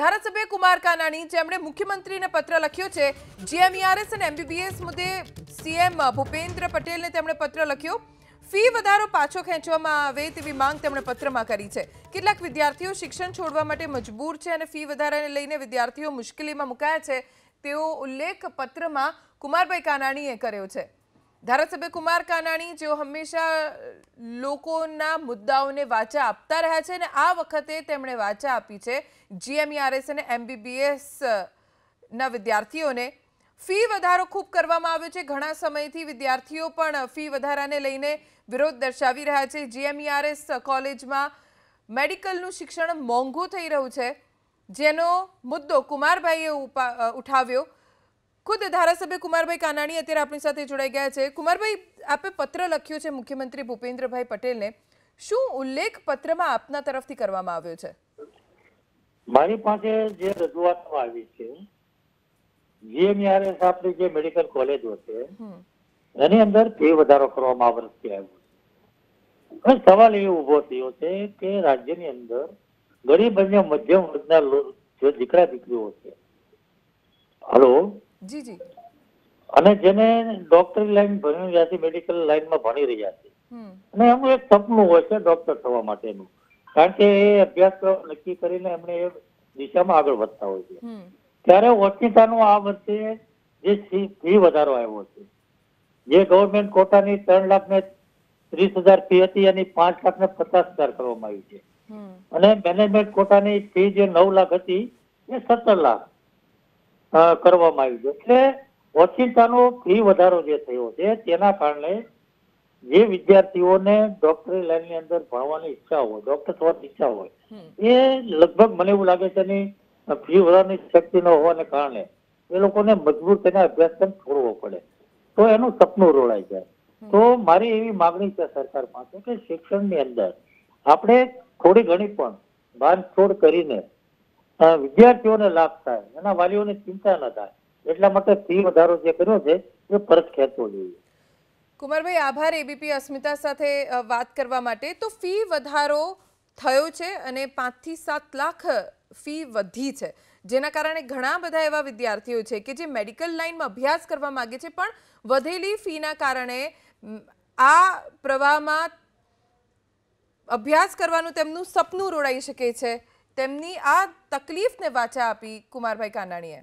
ધારાસભ્ય કુમાર કાનાણી જેમણે મુખ્યમંત્રીને પત્ર લખ્યો છે જીએમઈઆરએસ અને એમબીબીએસ મુદ્દે સીએમ ભૂપેન્દ્ર પટેલને તેમણે પત્ર લખ્યો ફી વધારો પાછો ખેંચવામાં આવે તેવી માંગ તેમણે પત્રમાં કરી છે કેટલાક વિદ્યાર્થીઓ શિક્ષણ છોડવા માટે મજબૂર છે અને ફી વધારાને લઈને વિદ્યાર્થીઓ મુશ્કેલીમાં મુકાયા છે તેવો ઉલ્લેખ પત્રમાં કુમારભાઈ કાનાણીએ કર્યો છે ધરાત સબેકુમાર કાનાણી જેઓ હંમેશા લોકોના મુદ્દાઓને વાચા આપતા રહ્યા છે અને આ વખતે તેમણે વાચા આપી છે જીએમઆરએસ અને એમবিবিએસ ના વિદ્યાર્થીઓને ફી વધારો ખૂબ કરવામાં આવ્યો છે ઘણા સમયથી વિદ્યાર્થીઓ પણ ફી વધારાને લઈને વિરોધ દર્શાવી રહ્યા છે જીએમઆરએસ કોલેજમાં મેડિકલનું શિક્ષણ મોંઘું થઈ રહ્યું છે જેનો મુદ્દો કુમારભાઈએ ઉઠાવ્યો ખુદ ધારાસભ્ય કુમારભાઈ કાનાણી અત્યારે આપણી સાથે જોડાઈ ગયા છે કુમારભાઈ આપે પત્ર લખ્યો છે મુખ્યમંત્રી ભૂપેન્દ્રભાઈ પટેલને શું ઉલ્લેખ પત્રમાં આપના તરફથી કરવામાં આવ્યો છે મારી પાસે જે રજૂઆતમાં આવી છે જીએમઆરએસ આપણી જે મેડિકલ કોલેજો છે એની અંદર ફી વધારો કરવામાં આ આવ્યો છે સવાલ એ ઉભો થયો છે કે રાજ્યની અંદર ગરીબ અને મધ્યમ વર્ગના જો દીકરા દીકરીઓ છે હલો જી જી અને જેને ડોક્ટરી લાઈન ભણ્યું ત્યાંથી મેડિકલ લાઈનમાં ભણી રહ્યા છે અને એમનું એક સપનું હોય છે ડોક્ટર થવા માટેનું કારણ કે એ અભ્યાસક્રમ નક્કી કરીને એમણે એ દિશામાં આગળ વધતા હોય છે ત્યારે ઓચિતાનો આ વચ્ચે જે ફી વધારો આવ્યો છે જે ગવર્મેન્ટ કોટાની ત્રણ લાખ ને ત્રીસ હજાર ફી હતી એની પાંચ લાખ ને પચાસ હજાર કરવામાં આવી છે અને મેનેજમેન્ટ કોટાની ફી જે નવ લાખ હતી એ સત્તર લાખ કરવામાં આવ્યું છે એટલે ઓચિંતાનો ફી વધારો જે થયો છે તેના કારણે જે વિદ્યાર્થીઓને ડોક્ટરી લાઈનની અંદર ભણવાની ઈચ્છા હોય ડોક્ટર થવાની ઈચ્છા હોય એ લગભગ મને એવું લાગે છે એની ફી વધારની શક્તિ ન હોવાને કારણે એ લોકોને મજબૂર તેને અભ્યાસક્રમ છોડવો પડે તો એનું સપનું રોળાઈ જાય તો મારી એવી માગણી છે સરકાર પાસે કે શિક્ષણની અંદર આપણે થોડી ઘણી પણ બાંધછોડ કરીને વિદ્યાર્થીઓને લાભ થાય એના વાલીઓને ચિંતા ન થાય એટલા માટે ફી વધારો જે કર્યો છે એ પરત ખેંચવો જોઈએ કુમારભાઈ આભાર એબીપી અસ્મિતા સાથે વાત કરવા માટે તો ફી વધારો થયો છે અને પાંચ થી સાત લાખ ફી વધી છે જેના કારણે ઘણા બધા એવા વિદ્યાર્થીઓ છે કે જે મેડિકલ લાઇનમાં અભ્યાસ કરવા માગે છે પણ વધેલી ફીના કારણે આ પ્રવાહમાં અભ્યાસ કરવાનું તેમનું સપનું રોડાઈ શકે છે તેમની આ તકલીફને વાચા આપી કુમારભાઈ કાનાણીએ